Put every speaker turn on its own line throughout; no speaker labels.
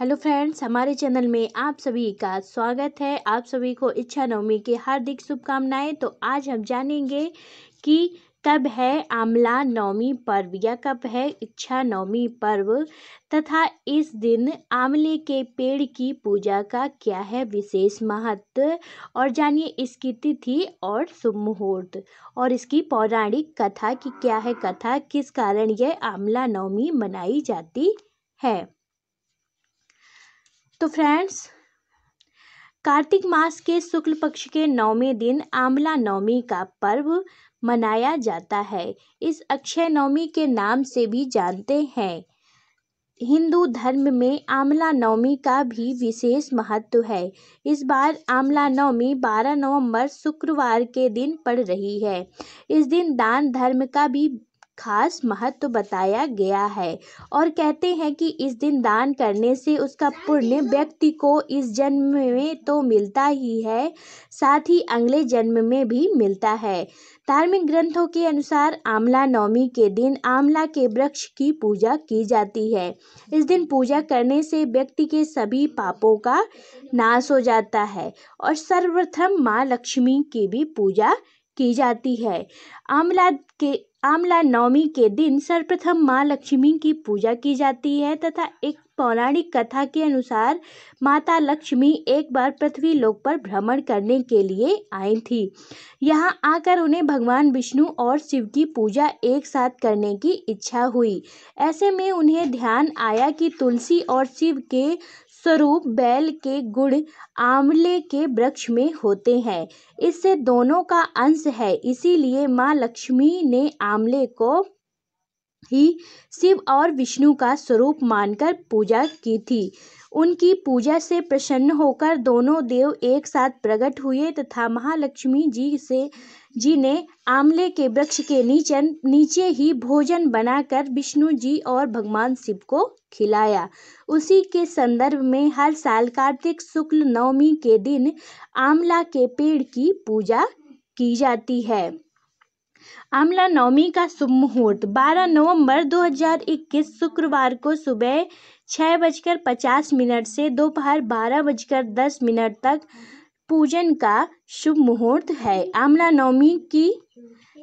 hello friends हमारे channel में आप सभी का स्वागत है आप सभी को इच्छा नवमी की हार्दिक शुभकामनाएं तो आज हम जानेंगे कि कब है आमला नवमी पर्व या कब है इच्छा नवमी पर्व तथा इस दिन आमले के पेड़ की पूजा का क्या है विशेष महत्व और जानिए इसकी तिथि और शुभ मुहूर्त और इसकी पौराणिक कथा की क्या है कथा किस कारण यह आमला नवमी मनाई जाती है तो फ्रेंड्स कार्तिक मास के शुक्ल पक्ष के नौवें दिन आमला नवमी का पर्व मनाया जाता है इस अक्षय नवमी के नाम से भी जानते हैं हिंदू धर्म में आमला नवमी का भी विशेष महत्व है इस बार आमला नवमी 12 नवंबर शुक्रवार के दिन पड़ रही है इस दिन दान धर्म का भी खास महत्व बताया गया है और कहते हैं कि इस दिन दान करने से उसका पुण्य व्यक्ति को इस जन्म में तो मिलता ही है साथ ही अगले जन्म में भी मिलता है धार्मिक ग्रंथों के अनुसार आमला नवमी के दिन आमला के वृक्ष की पूजा की जाती है इस दिन पूजा करने से व्यक्ति के सभी पापों का नाश हो जाता है और सर्वप्रथम माँ लक्ष्मी की भी पूजा की जाती है आमला के आमला नवमी के दिन सर्वप्रथम माँ लक्ष्मी की पूजा की जाती है तथा एक पौराणिक कथा के अनुसार माता लक्ष्मी एक बार पृथ्वी लोक पर भ्रमण करने के लिए आई थी यहाँ आकर उन्हें भगवान विष्णु और शिव की पूजा एक साथ करने की इच्छा हुई ऐसे में उन्हें ध्यान आया कि तुलसी और शिव के स्वरूप बैल के गुण आंवले के वृक्ष में होते हैं इससे दोनों का अंश है इसीलिए माँ लक्ष्मी ने आंवले को ही शिव और विष्णु का स्वरूप मानकर पूजा की थी उनकी पूजा से प्रसन्न होकर दोनों देव एक साथ प्रकट हुए तथा महालक्ष्मी जी से जी ने आंवले के वृक्ष के नीचे नीचे ही भोजन बनाकर विष्णु जी और भगवान शिव को खिलाया उसी के संदर्भ में हर साल कार्तिक शुक्ल नवमी के दिन आंवला के पेड़ की पूजा की जाती है आमला नवमी का शुभ मुहूर्त 12 नवंबर 2021 शुक्रवार को सुबह छः बजकर पचास मिनट से दोपहर बारह बजकर दस मिनट तक पूजन का शुभ मुहूर्त है आमला नवमी की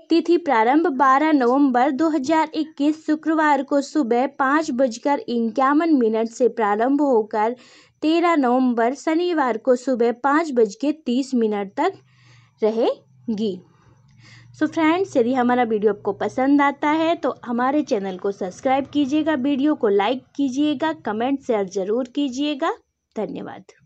तिथि प्रारंभ 12 नवंबर 2021 शुक्रवार को सुबह पाँच बजकर इक्यावन मिनट से प्रारंभ होकर 13 नवंबर शनिवार को सुबह पाँच बज के तीस मिनट तक रहेगी सो फ्रेंड्स यदि हमारा वीडियो आपको पसंद आता है तो हमारे चैनल को सब्सक्राइब कीजिएगा वीडियो को लाइक कीजिएगा कमेंट शेयर ज़रूर कीजिएगा धन्यवाद